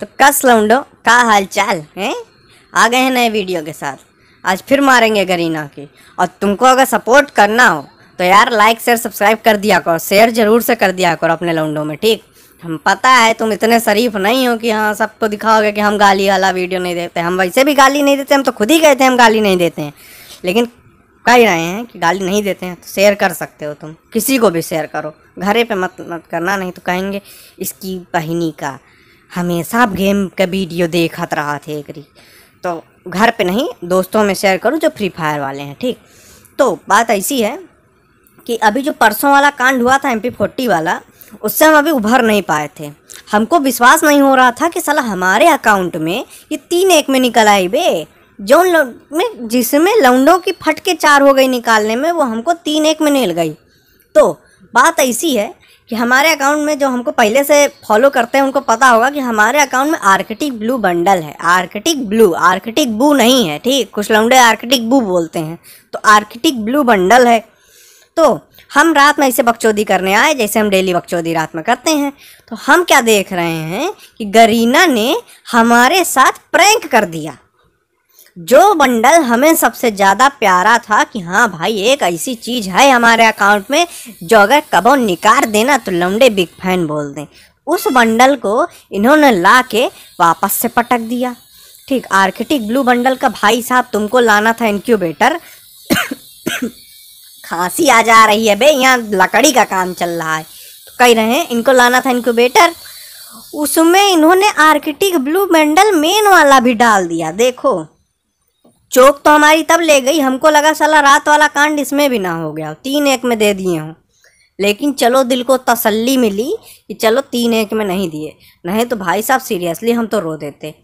तो कस लौंडो का हाल चाल हैं आ गए हैं नए वीडियो के साथ आज फिर मारेंगे गरीना की और तुमको अगर सपोर्ट करना हो तो यार लाइक शेयर सब्सक्राइब कर दिया करो शेयर ज़रूर से कर दिया करो अपने लौंडों में ठीक हम पता है तुम इतने शरीफ नहीं हो कि हाँ सबको दिखाओगे कि हम गाली वाला वीडियो नहीं देते हम वैसे भी गाली नहीं देते हम तो खुद ही कहते हैं हम गाली नहीं देते हैं लेकिन कह ही रहे हैं कि गाली नहीं देते हैं तो शेयर कर सकते हो तुम किसी को भी शेयर करो घरे पे मत मत करना नहीं तो कहेंगे इसकी बहिनी का हमें गेम का वीडियो देखत रहा थे एक तो घर पे नहीं दोस्तों में शेयर करूँ जो फ्री फायर वाले हैं ठीक तो बात ऐसी है कि अभी जो परसों वाला कांड हुआ था एम पी वाला उससे हम अभी उभर नहीं पाए थे हमको विश्वास नहीं हो रहा था कि साला हमारे अकाउंट में ये तीन एक में निकल आई बे जो में जिसमें लौंडों की फट के चार हो गई निकालने में वो हमको तीन एक में निकल गई तो बात ऐसी है कि हमारे अकाउंट में जो हमको पहले से फॉलो करते हैं उनको पता होगा कि हमारे अकाउंट में आर्कटिक ब्लू बंडल है आर्कटिक ब्लू आर्कटिक बू नहीं है ठीक कुछ लौंडे आर्कटिक बू बोलते हैं तो आर्कटिक ब्लू बंडल है तो हम रात में ऐसे बकचौदी करने आए जैसे हम डेली बकचौदी रात में करते हैं तो हम क्या देख रहे हैं कि गरीना ने हमारे साथ प्रैंक कर दिया जो बंडल हमें सबसे ज़्यादा प्यारा था कि हाँ भाई एक ऐसी चीज़ है हमारे अकाउंट में जो अगर कबो निकाल देना तो लमडे बिग फैन बोल दें उस बंडल को इन्होंने ला के वापस से पटक दिया ठीक आर्किटिक ब्लू बंडल का भाई साहब तुमको लाना था इनक्यूबेटर खांसी आ जा रही है बे यहाँ लकड़ी का काम चल रहा है तो कह रहे हैं इनको लाना था इनक्यूबेटर उसमें इन्होंने आर्किटिक ब्लू बंडल मेन वाला भी डाल दिया देखो चौक तो हमारी तब ले गई हमको लगा साला रात वाला कांड इसमें भी ना हो गया तीन एक में दे दिए हों लेकिन चलो दिल को तसल्ली मिली कि चलो तीन एक में नहीं दिए नहीं तो भाई साहब सीरियसली हम तो रो देते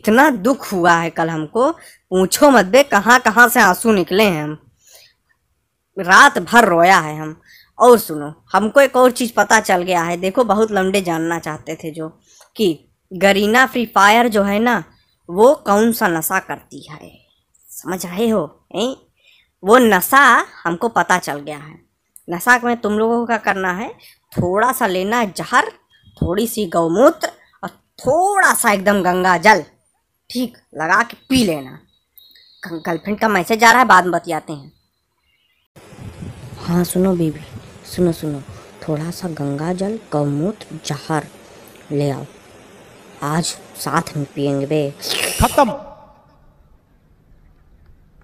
इतना दुख हुआ है कल हमको पूछो मत बे कहाँ कहाँ से आंसू निकले हैं हम रात भर रोया है हम और सुनो हमको एक और चीज़ पता चल गया है देखो बहुत लंबे जानना चाहते थे जो कि गरीना फ्री फायर जो है ना वो कौन सा नशा करती है समझ रहे हो ऐ वो नशा हमको पता चल गया है नशा में तुम लोगों का करना है थोड़ा सा लेना है जहर थोड़ी सी गौमूत्र और थोड़ा सा एकदम गंगा जल ठीक लगा के पी लेना गर्लफ्रेंड का मैसेज आ रहा है बाद में बतियाते हैं हाँ सुनो बीबी सुनो सुनो थोड़ा सा गंगा जल गौमूत्र जहर ले आओ आज साथ में पियेंगे खत्म